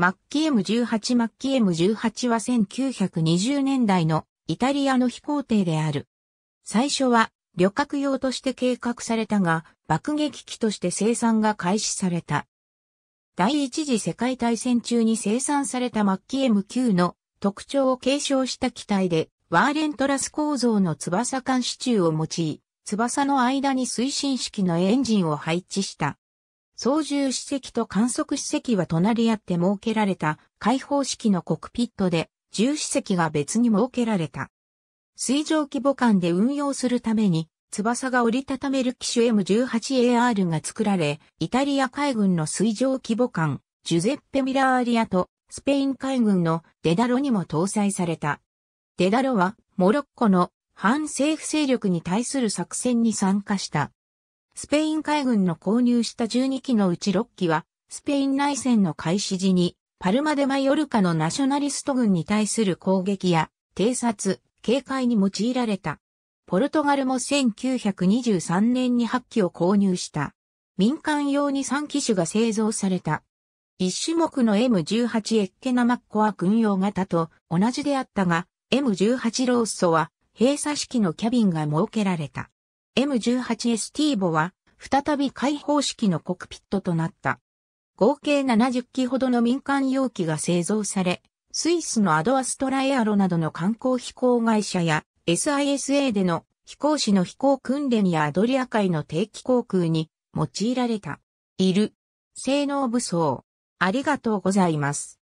マッキー M18 マッキー M18 は1920年代のイタリアの飛行艇である。最初は旅客用として計画されたが、爆撃機として生産が開始された。第一次世界大戦中に生産されたマッキー M9 の特徴を継承した機体で、ワーレントラス構造の翼間支柱を用い、翼の間に推進式のエンジンを配置した。操縦史跡と観測史跡は隣り合って設けられた開放式のコクピットで、重士跡が別に設けられた。水上規模間で運用するために、翼が折りたためる機種 M18AR が作られ、イタリア海軍の水上規模艦、ジュゼッペ・ミラーリアと、スペイン海軍のデダロにも搭載された。デダロは、モロッコの反政府勢力に対する作戦に参加した。スペイン海軍の購入した12機のうち6機は、スペイン内戦の開始時に、パルマデマヨルカのナショナリスト軍に対する攻撃や、偵察、警戒に用いられた。ポルトガルも1923年に8機を購入した。民間用に3機種が製造された。1種目の M18 エッケナマッコは軍用型と同じであったが、M18 ローッソは閉鎖式のキャビンが設けられた。M18 エスティーボは再び開放式のコクピットとなった。合計70機ほどの民間容器が製造され、スイスのアドアストラエアロなどの観光飛行会社や SISA での飛行士の飛行訓練やアドリア海の定期航空に用いられた。いる。性能武装。ありがとうございます。